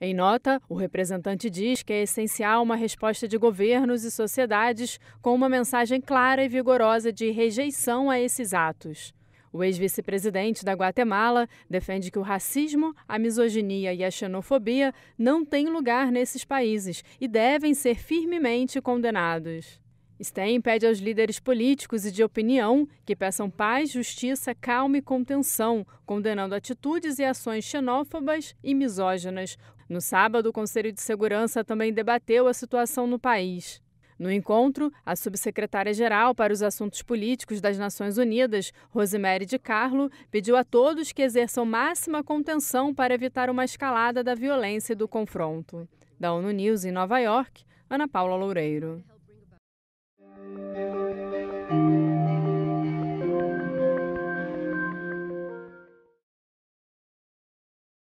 Em nota, o representante diz que é essencial uma resposta de governos e sociedades com uma mensagem clara e vigorosa de rejeição a esses atos. O ex-vice-presidente da Guatemala defende que o racismo, a misoginia e a xenofobia não têm lugar nesses países e devem ser firmemente condenados. Stein pede aos líderes políticos e de opinião que peçam paz, justiça, calma e contenção, condenando atitudes e ações xenófobas e misóginas. No sábado, o Conselho de Segurança também debateu a situação no país. No encontro, a subsecretária-geral para os assuntos políticos das Nações Unidas, Rosemary de Carlo, pediu a todos que exerçam máxima contenção para evitar uma escalada da violência e do confronto. Da ONU News em Nova York, Ana Paula Loureiro. Thank you.